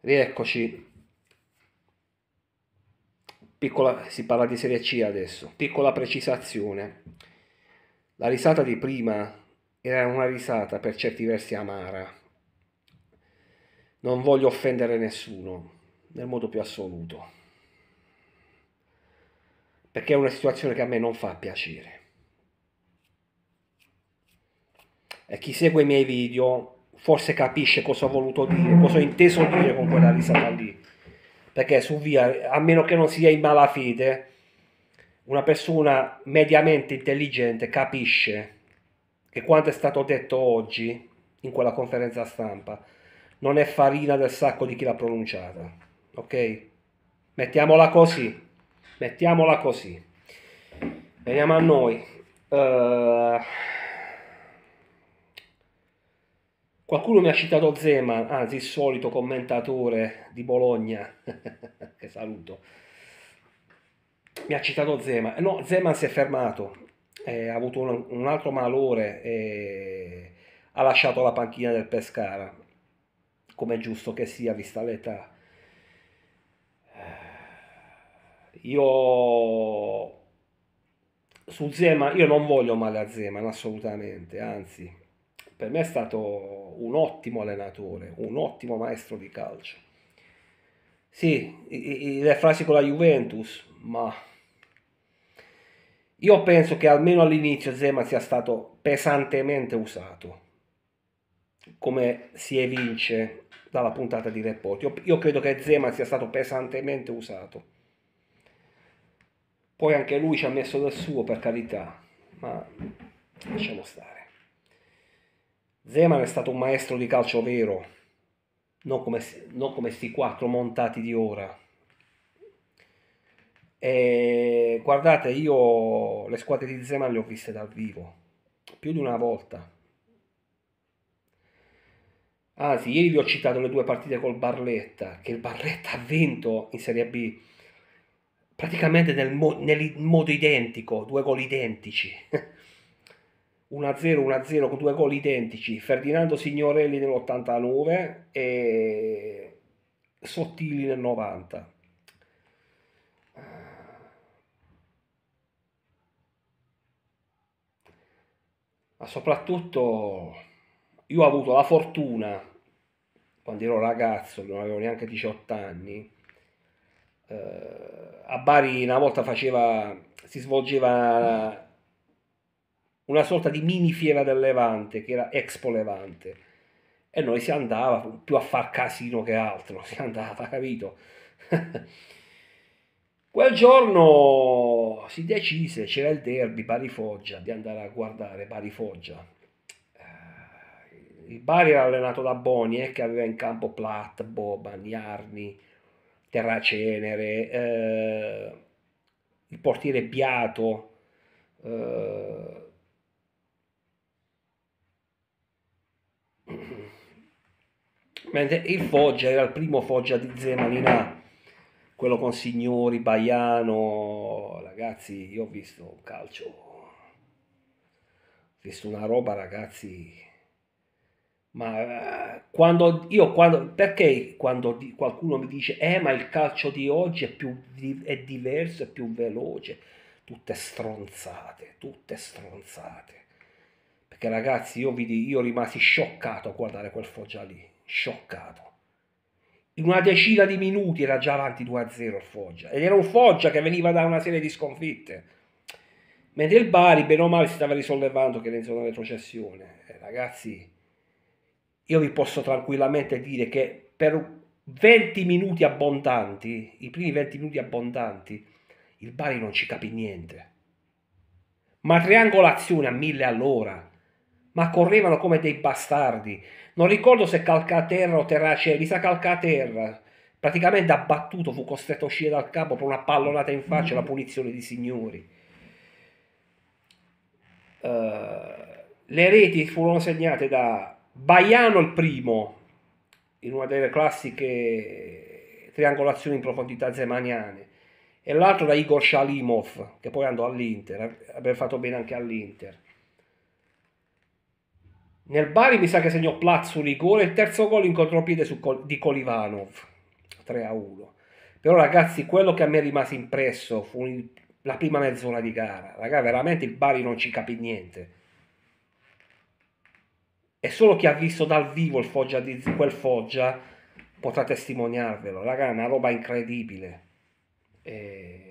Rieccoci. Piccola, si parla di Serie C adesso. Piccola precisazione. La risata di prima era una risata per certi versi amara. Non voglio offendere nessuno, nel modo più assoluto. Perché è una situazione che a me non fa piacere. E chi segue i miei video forse capisce cosa ho voluto dire, cosa ho inteso dire con quella risata lì. Perché su via, a meno che non sia in malafede, una persona mediamente intelligente capisce che quanto è stato detto oggi in quella conferenza stampa non è farina del sacco di chi l'ha pronunciata. Ok? Mettiamola così. Mettiamola così. Veniamo a noi. Uh... Qualcuno mi ha citato Zeman, anzi il solito commentatore di Bologna, che saluto, mi ha citato Zeman. No, Zeman si è fermato, eh, ha avuto un, un, altro malore e ha lasciato la panchina del Pescara, come è giusto che sia vista l'età. Eh, io su Zeman, io non voglio male a Zeman assolutamente, anzi per me è stato un ottimo allenatore, un ottimo maestro di calcio. Sì, le frasi con la Juventus, ma io penso che almeno all'inizio Zema sia stato pesantemente usato, come si evince dalla puntata di Report. Io, io credo che Zema sia stato pesantemente usato. Poi anche lui ci ha messo del suo, per carità, ma lasciamo stare. Zeman è stato un maestro di calcio vero, non come, non come sti quattro montati di ora. E guardate, io le squadre di Zeman le ho viste dal vivo, più di una volta. Anzi, ieri vi ho citato le due partite col Barletta, che il Barletta ha vinto in Serie B praticamente nel, mo- nel modo identico, due gol identici. 1-0-1-0 con due gol identici, Ferdinando Signorelli nell'89 e Sottili nel 90. Ma soprattutto io ho avuto la fortuna, quando ero ragazzo, non avevo neanche 18 anni, eh, a Bari una volta faceva, si svolgeva una sorta di mini fiera del Levante, che era Expo Levante, e noi si andava più a far casino che altro, si andava, capito? Quel giorno si decise, c'era il derby Bari-Foggia, di andare a guardare Bari-Foggia. Eh, il Bari era allenato da Boni, eh, che aveva in campo Platt, Boban, Iarni, Terracenere, eh, il portiere Biato, eh, Mm-hmm. Mentre il Foggia era il primo Foggia di Zemaninà, quello con Signori, Baiano, ragazzi, io ho visto un calcio, ho visto una roba, ragazzi, ma eh, quando io quando perché quando qualcuno mi dice eh ma il calcio di oggi è più è diverso è più veloce tutte stronzate tutte stronzate perché ragazzi, io, vidi, io rimasi scioccato a guardare quel Foggia lì, scioccato. In una decina di minuti era già avanti 2-0 il Foggia, ed era un Foggia che veniva da una serie di sconfitte. Mentre il Bari, bene o male, si stava risollevando che era in zona retrocessione. Eh, ragazzi, io vi posso tranquillamente dire che per 20 minuti abbondanti, i primi 20 minuti abbondanti, il Bari non ci capì niente. Ma triangolazione a mille all'ora, ma correvano come dei bastardi. Non ricordo se Calcaterra o Terracelli, sa Calcaterra. Praticamente abbattuto, fu costretto a uscire dal campo per una pallonata in faccia, la mm. punizione di signori. Uh, le reti furono segnate da Baiano il primo, in una delle classiche triangolazioni in profondità zemaniane, e l'altro da Igor Shalimov, che poi andò all'Inter, aveva fatto bene anche all'Inter. Nel Bari mi sa che segnò Plazzuli gol e il terzo gol in contropiede Col- di Kolivanov, 3 a 1. Però ragazzi, quello che a me rimase impresso fu il- la prima mezz'ora di gara. Ragazzi, veramente il Bari non ci capì niente. E solo chi ha visto dal vivo il Foggia di quel Foggia potrà testimoniarvelo. Ragazzi, è una roba incredibile. E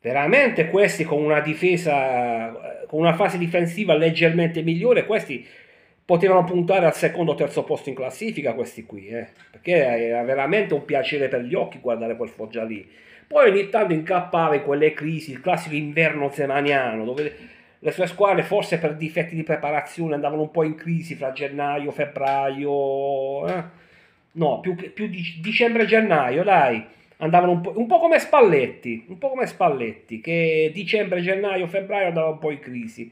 veramente questi con una difesa, con una fase difensiva leggermente migliore, questi potevano puntare al secondo o terzo posto in classifica questi qui, eh? perché era veramente un piacere per gli occhi guardare quel Foggia lì. Poi ogni tanto incappava in quelle crisi, il classico inverno zemaniano, dove le sue squadre forse per difetti di preparazione andavano un po' in crisi fra gennaio, febbraio, eh? no, più, più dicembre-gennaio, dai andavano un po', un po', come Spalletti, un po' come Spalletti, che dicembre, gennaio, febbraio andava un po' in crisi.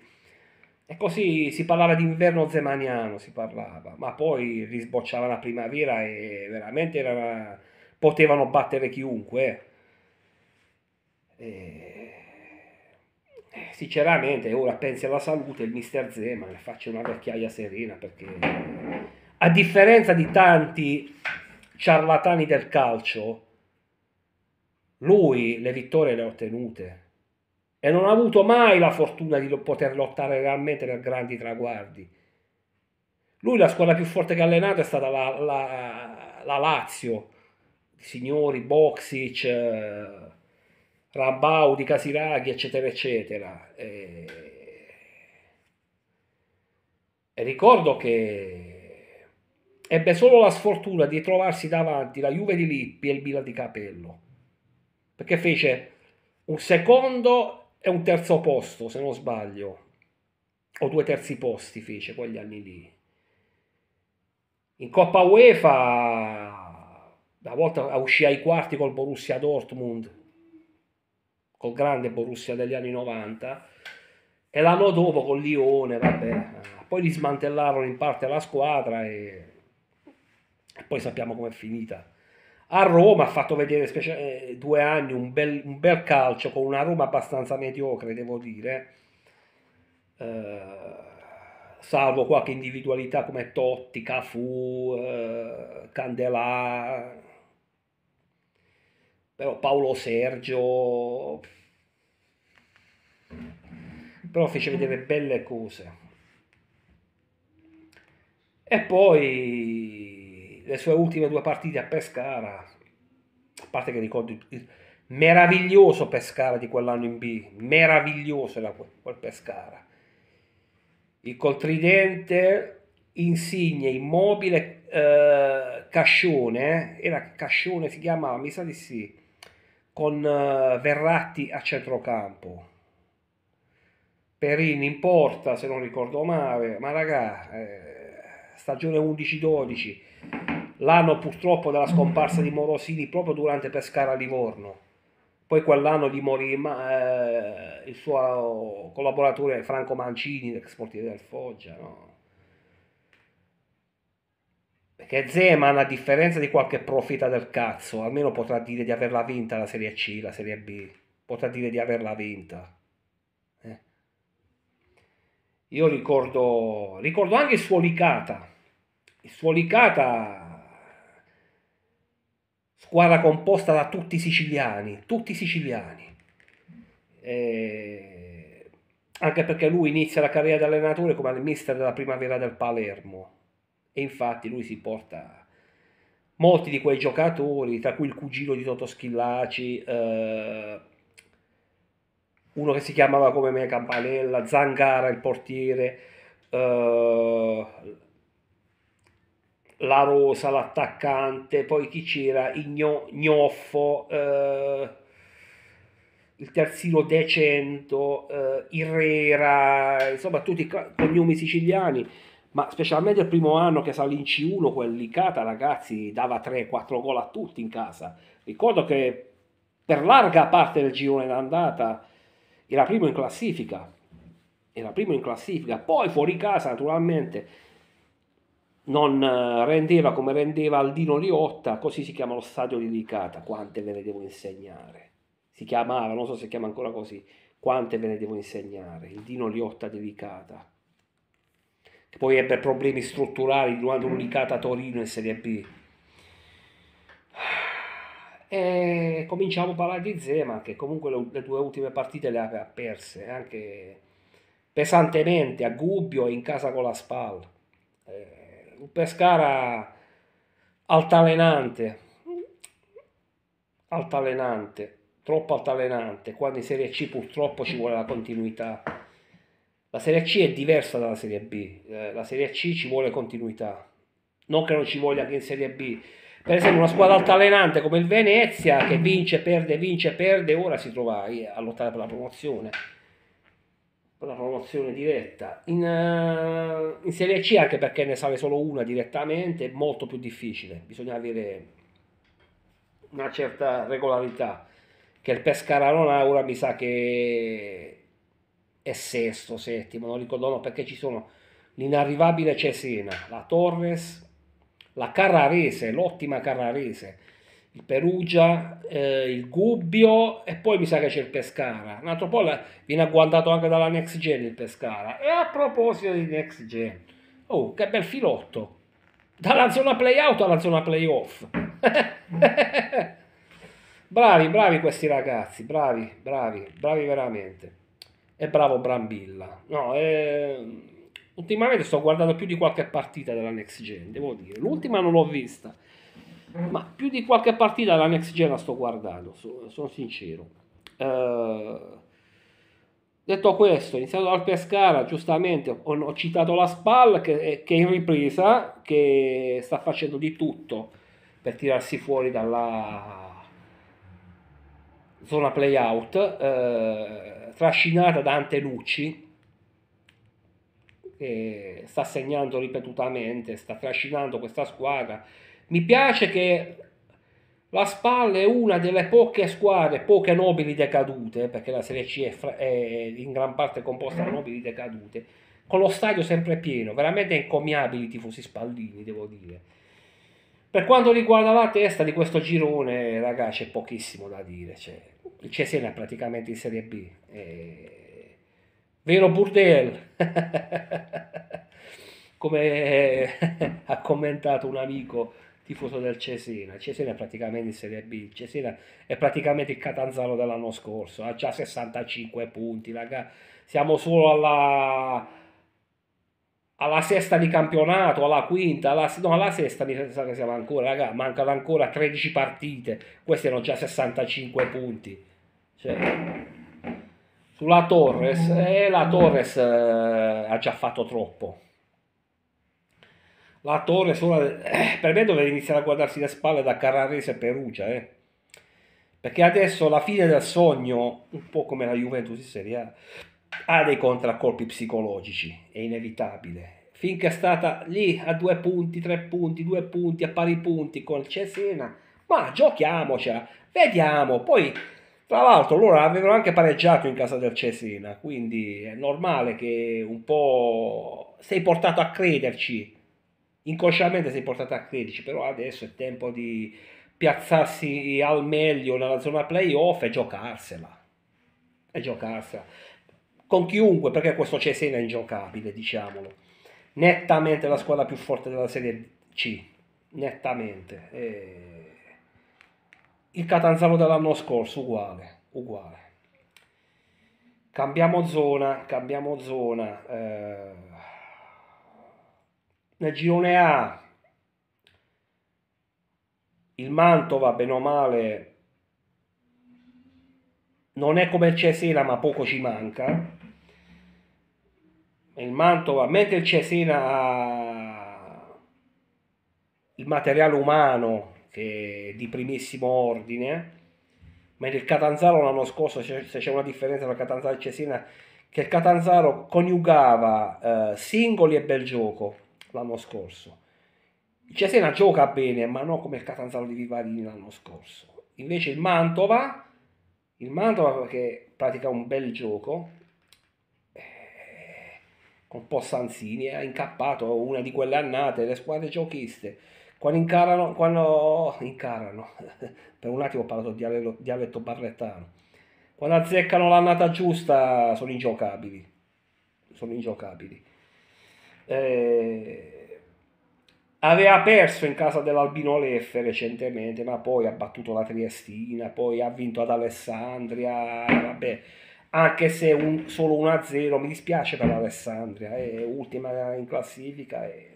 E così si parlava di inverno zemaniano, si parlava, ma poi risbocciava la primavera e veramente era, potevano battere chiunque. Eh. E... Eh, sinceramente, ora pensi alla salute, il mister Zeman faccio una vecchiaia serena perché, a differenza di tanti ciarlatani del calcio, lui le vittorie le ha ottenute e non ha avuto mai la fortuna di poter lottare realmente per grandi traguardi. Lui la squadra più forte che ha allenato è stata la, la, la Lazio, signori Boxic, eh, Rambaudi, Casiraghi, eccetera, eccetera. E... e ricordo che ebbe solo la sfortuna di trovarsi davanti la Juve di Lippi e il Milan di Capello perché fece un secondo e un terzo posto, se non sbaglio, o due terzi posti fece quegli anni lì. In Coppa UEFA, una volta uscì ai quarti col Borussia Dortmund, col grande Borussia degli anni 90, e l'anno dopo con Lione, vabbè, poi li smantellarono in parte la squadra e, e poi sappiamo com'è finita. A Roma ha fatto vedere specie, eh, due anni un bel, un bel, calcio con una Roma abbastanza mediocre, devo dire, eh, salvo qualche individualità come Totti, Cafu, eh, Candelà, però Paolo Sergio, però fece vedere belle cose. E poi le sue ultime due partite a Pescara, a parte che ricordo il meraviglioso Pescara di quell'anno in B, meraviglioso era quel Pescara. Il coltridente Insigne, Immobile, eh, Cascione, eh, era Cascione si chiamava, mi sa di sì, con eh, Verratti a centrocampo. Perini in porta, se non ricordo male, ma raga, eh, stagione 11-12 l'anno purtroppo della mm. scomparsa di Morosini proprio durante Pescara-Livorno. Poi quell'anno gli morì eh, il suo collaboratore Franco Mancini, l'ex portiere del Foggia. No? Perché Zeman, a differenza di qualche profeta del cazzo, almeno potrà dire di averla vinta la Serie C, la Serie B. Potrà dire di averla vinta. Eh. Io ricordo, ricordo anche il suo Licata. Il suo Licata squadra composta da tutti i siciliani, tutti siciliani. E anche perché lui inizia la carriera di allenatore come mister della primavera del Palermo e infatti lui si porta molti di quei giocatori, tra cui il cugino di Toto Schillaci, eh, uno che si chiamava come me Campanella, Zangara il portiere, eh, la Rosa, l'attaccante, poi chi c'era? Ignoffo, eh, il terzino De Cento, eh, Irrera, insomma tutti i cognomi siciliani, ma specialmente il primo anno che salì in C1, quell'Icata ragazzi dava 3-4 gol a tutti in casa. Ricordo che per larga parte del girone d'andata era primo in classifica, era primo in classifica, poi fuori casa naturalmente non eh, rendeva come rendeva Aldino Liotta, così si chiama lo stadio di Licata, quante ve ne devo insegnare? Si chiamava, non so se si chiama ancora così, quante ve ne devo insegnare? Il Dino Liotta di Licata, che poi ebbe problemi strutturali durante un Licata Torino in Serie B. E cominciamo a parlare di Zema, che comunque le due ultime partite le ha perse, anche pesantemente a Gubbio e in casa con la spalla Pescara altalenante, altalenante, troppo altalenante, quando in Serie C purtroppo ci vuole la continuità. La Serie C è diversa dalla Serie B, eh, la Serie C ci vuole continuità, non che non ci voglia anche in Serie B. Per esempio una squadra altalenante come il Venezia che vince, perde, vince, perde, ora si trova eh, a lottare per la promozione la promozione diretta. In, uh, in, Serie C, anche perché ne sale solo una direttamente, è molto più difficile. Bisogna avere una certa regolarità. Che il Pescara non ha ora mi sa che è sesto, settimo, non ricordo no, perché ci sono l'inarrivabile Cesena, la Torres, la Carrarese, l'ottima Carrarese, il Perugia, eh, il Gubbio e poi mi sa che c'è il Pescara. Un altro po' viene agguantato anche dalla Next Gen il Pescara. E a proposito di Next Gen, oh che bel filotto! Dalla zona playout alla zona playoff. bravi, bravi questi ragazzi, bravi, bravi, bravi veramente. E bravo Brambilla. No, eh, ultimamente sto guardando più di qualche partita della Next Gen, devo dire. L'ultima non l'ho vista ma più di qualche partita la next gen la sto guardando, sono sincero. Eh, detto questo, iniziato dal Pescara, giustamente ho, ho citato la SPAL che, che, è in ripresa, che sta facendo di tutto per tirarsi fuori dalla zona playout, eh, trascinata da Antelucci che sta segnando ripetutamente, sta trascinando questa squadra mi piace che la Spalla è una delle poche squadre, poche nobili decadute, perché la Serie C è, fra- è in gran parte composta da nobili decadute, con lo stadio sempre pieno, veramente encomiabili i tifosi spallini, devo dire. Per quanto riguarda la testa di questo girone, ragazzi, c'è pochissimo da dire. C'è, il Cesena è praticamente in Serie B. E... Vero Burdel, come ha commentato un amico tifoso del Cesena. Cesena è praticamente in Serie B, Cesena è praticamente il Catanzaro dell'anno scorso, ha già 65 punti, raga. siamo solo alla, alla sesta di campionato, alla quinta, alla, no, alla sesta di sa che siamo ancora, raga, mancano ancora 13 partite, questi hanno già 65 punti. Cioè, sulla Torres, e eh, la Torres eh, ha già fatto troppo la Torre sola, eh, per me doveva iniziare a guardarsi le spalle da Carrarese e Perugia, eh. perché adesso la fine del sogno, un po' come la Juventus in Serie A, ha dei contraccolpi psicologici, è inevitabile. Finché è stata lì a due punti, tre punti, due punti, a pari punti con Cesena, ma giochiamocela, eh. vediamo. Poi, tra l'altro, loro avevano anche pareggiato in casa del Cesena, quindi è normale che un po' sei portato a crederci inconsciamente sei è portata a 13, però adesso è tempo di piazzarsi al meglio nella zona playoff e giocarsela. E giocarsela. Con chiunque, perché questo Cesena è ingiocabile, diciamolo. Nettamente la squadra più forte della Serie C. Nettamente. E... Il Catanzaro dell'anno scorso, uguale, uguale. Cambiamo zona, cambiamo zona. Eh nel girone A il Mantova, bene o male, non è come il Cesena, ma poco ci manca. Il Mantova, mentre il Cesena ha il materiale umano che è di primissimo ordine, mentre il Catanzaro l'anno scorso, se c'è una differenza tra Catanzaro e Cesena, che il Catanzaro coniugava eh, singoli e bel gioco l'anno scorso. Il Cesena gioca bene, ma non come il Catanzaro di Vivarini l'anno scorso. Invece il Mantova, il Mantova che pratica un bel gioco, eh, con un po' Sanzini, ha incappato una di quelle annate, le squadre giochiste. Quando incarano, quando incarano, per un attimo ho parlato di dialetto barrettano, quando azzeccano l'annata giusta sono ingiocabili, sono ingiocabili eh, aveva perso in casa dell'Albino Leffe recentemente, ma poi ha battuto la Triestina, poi ha vinto ad Alessandria, vabbè, anche se un, solo 1-0, mi dispiace per l'Alessandria, è ultima in classifica e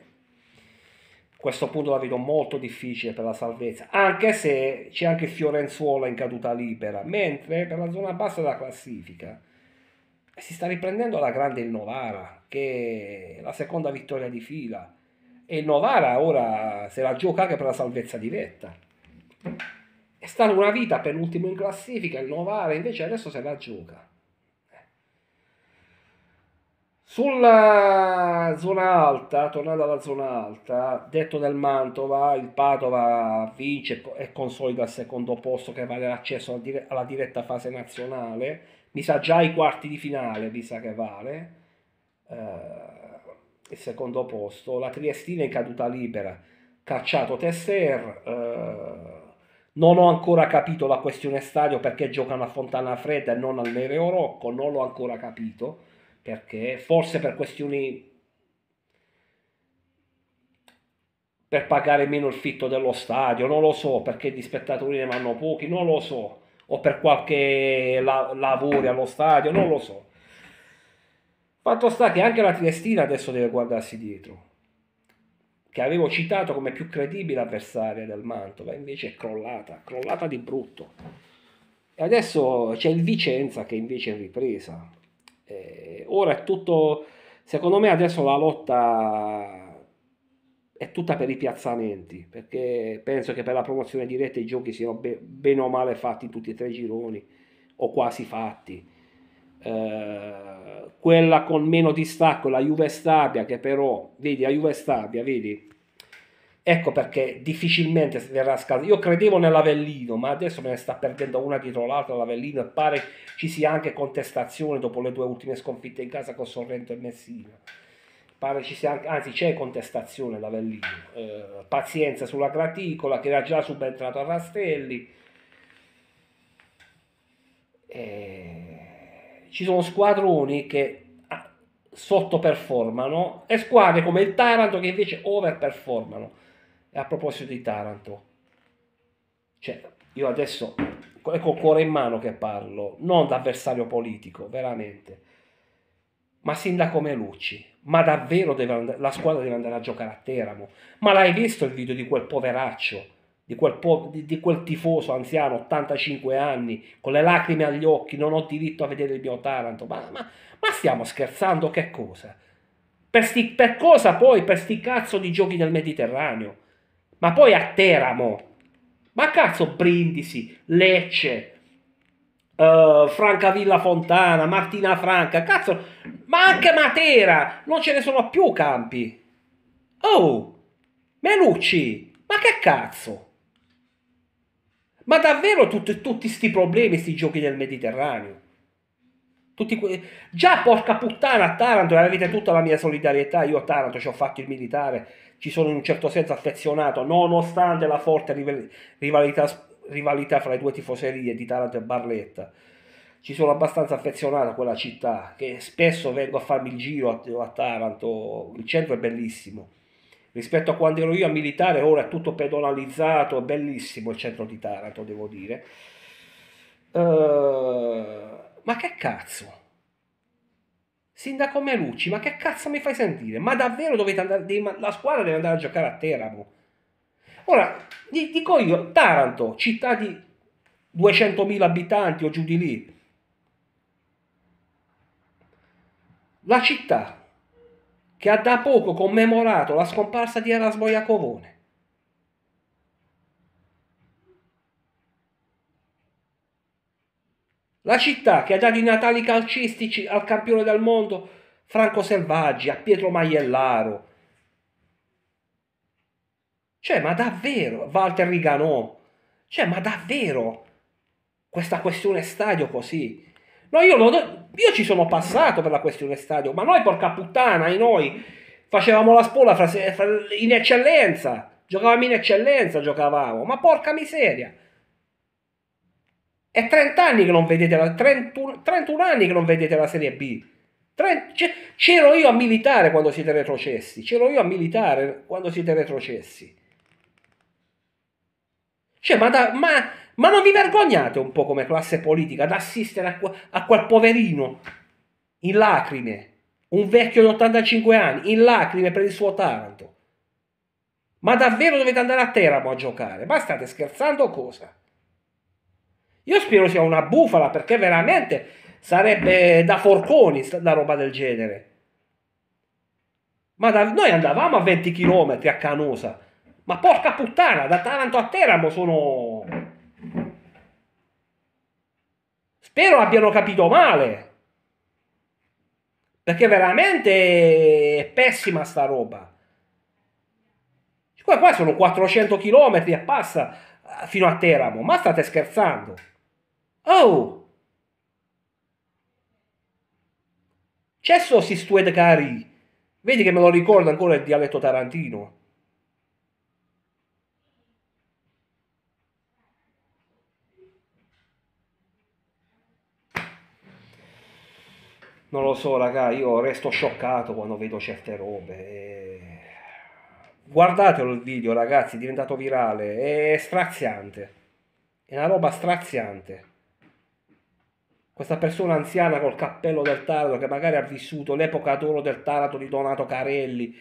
questo punto la vedo molto difficile per la salvezza, anche se c'è anche Fiorenzuola in caduta libera, mentre per la zona bassa della classifica si sta riprendendo la grande il Novara, che è la seconda vittoria di fila. E il Novara ora se la gioca anche per la salvezza diretta. È stata una vita per in classifica, il Novara invece adesso se la gioca. Sulla zona alta, tornando alla zona alta, detto del Mantova, il Padova vince e consolida il secondo posto che vale l'accesso alla diretta fase nazionale mi sa già i quarti di finale, mi sa che vale, eh, il secondo posto, la Triestina è caduta libera, cacciato Tesser, eh, non ho ancora capito la questione stadio perché giocano a Fontana Fredda e non al Nereo Rocco, non l'ho ancora capito, perché forse per questioni per pagare meno il fitto dello stadio, non lo so perché di spettatori ne vanno pochi, non lo so o per qualche la- lavoro allo stadio, non lo so. Fatto sta che anche la Triestina adesso deve guardarsi dietro, che avevo citato come più credibile avversaria del Mantova, invece è crollata, crollata di brutto. E adesso c'è il Vicenza che invece è in ripresa. Eh, ora è tutto, secondo me adesso la lotta è tutta per i piazzamenti, perché penso che per la promozione diretta i giochi siano be- bene o male fatti tutti e tre i gironi, o quasi fatti. Eh, quella con meno distacco, la Juve Stabia, che però, vedi, la Juve Stabia, vedi, ecco perché difficilmente verrà scaldato. Io credevo nell'Avellino, ma adesso me ne sta perdendo una dietro l'altra l'Avellino e pare ci sia anche contestazione dopo le due ultime sconfitte in casa con Sorrento e Messina pare ci sia, anzi c'è contestazione da Vellino, eh, pazienza sulla graticola che era già subentrato a Rastelli. E... Eh, ci sono squadroni che ah, sottoperformano e squadre come il Taranto che invece overperformano. E a proposito di Taranto, cioè io adesso è col cuore in mano che parlo, non da avversario politico, veramente, ma sindaco Melucci ma davvero and- la squadra deve andare a giocare a Teramo. Ma l'hai visto il video di quel poveraccio, di quel, po- di-, di quel, tifoso anziano, 85 anni, con le lacrime agli occhi, non ho diritto a vedere il mio Taranto. Ma, ma, ma stiamo scherzando che cosa? Per, sti- per cosa poi? Per sti cazzo di giochi nel Mediterraneo. Ma poi a Teramo. Ma cazzo Brindisi, Lecce, uh, Franca Villa Fontana, Martina Franca, cazzo, ma anche Matera, non ce ne sono più campi. Oh, Melucci, ma che cazzo? Ma davvero tutti, questi problemi, questi giochi del Mediterraneo? Tutti Que... Già, porca puttana, a Taranto, avete tutta la mia solidarietà, io a Taranto ci ho fatto il militare, ci sono in un certo senso affezionato, nonostante la forte rival- rivalità rivalità fra le due tifoserie di Taranto e Barletta. Ci sono abbastanza affezionato a quella città, che spesso vengo a farmi il giro a, a Taranto, il centro è bellissimo. Rispetto a quando ero io a militare, ora è tutto pedonalizzato, è bellissimo il centro di Taranto, devo dire. Uh, ma che cazzo? Sindaco Melucci, ma che cazzo mi fai sentire? Ma davvero dovete andare, la squadra deve andare a giocare a Teramo? Ora, dico io, Taranto, città di 200.000 abitanti o giù di lì, la città che ha da poco commemorato la scomparsa di Erasmo Iacovone, La città che ha dato i natali calcistici al campione del mondo Franco Selvaggi, a Pietro Maiellaro, cioè, ma davvero, Walter Riganò, cioè, ma davvero, questa questione stadio così? No, io, lo, io ci sono passato per la questione stadio, ma noi, porca puttana, noi facevamo la spola fra, fra, in eccellenza, giocavamo in eccellenza, giocavamo, ma porca miseria. È 30 anni che non vedete la 31, 31 anni che non vedete la Serie B. 30, c'ero io a militare quando siete retrocessi. C'ero io a militare quando siete retrocessi. Cioè, ma, da, ma, ma, non vi vergognate un po' come classe politica ad assistere a, a quel poverino in lacrime, un vecchio di 85 anni, in lacrime per il suo Taranto? Ma davvero dovete andare a Teramo a giocare? Ma state scherzando o cosa? Io spero sia una bufala perché veramente sarebbe da forconi la roba del genere. Ma da, noi andavamo a 20 km a Canosa ma porca puttana, da Taranto a Teramo sono... Spero abbiano capito male. Perché veramente è pessima sta roba. Qua, qua sono 400 km e passa eh, fino a Teramo. Ma state scherzando? Oh! Cesso si stued cari. Vedi che me lo ricordo ancora il dialetto tarantino. non lo so raga, io resto scioccato quando vedo certe robe. E... Guardatelo il video ragazzi, è diventato virale, è straziante, è una roba straziante. Questa persona anziana col cappello del Taranto che magari ha vissuto l'epoca d'oro del Taranto di Donato Carelli,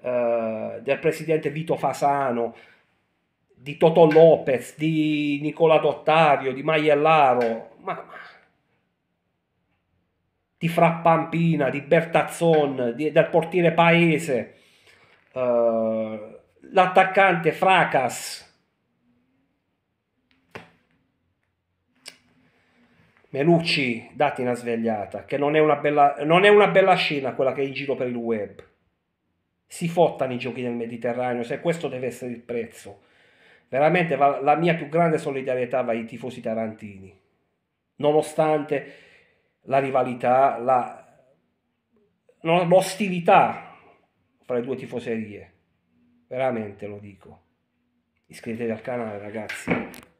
eh, del presidente Vito Fasano, di Toto Lopez, di Nicola D'Ottavio, di Maiellaro, ma di Frappampina, di Bertazzon, di, del portiere Paese, uh, l'attaccante Fracas. Melucci, dati una svegliata, che non è una, bella, non è una bella scena quella che è in giro per il web. Si fottano i giochi del Mediterraneo, se questo deve essere il prezzo. Veramente la mia più grande solidarietà va ai tifosi tarantini. Nonostante la rivalità, la, l'ostilità fra le due tifoserie. Veramente lo dico. Iscrivetevi al canale, ragazzi.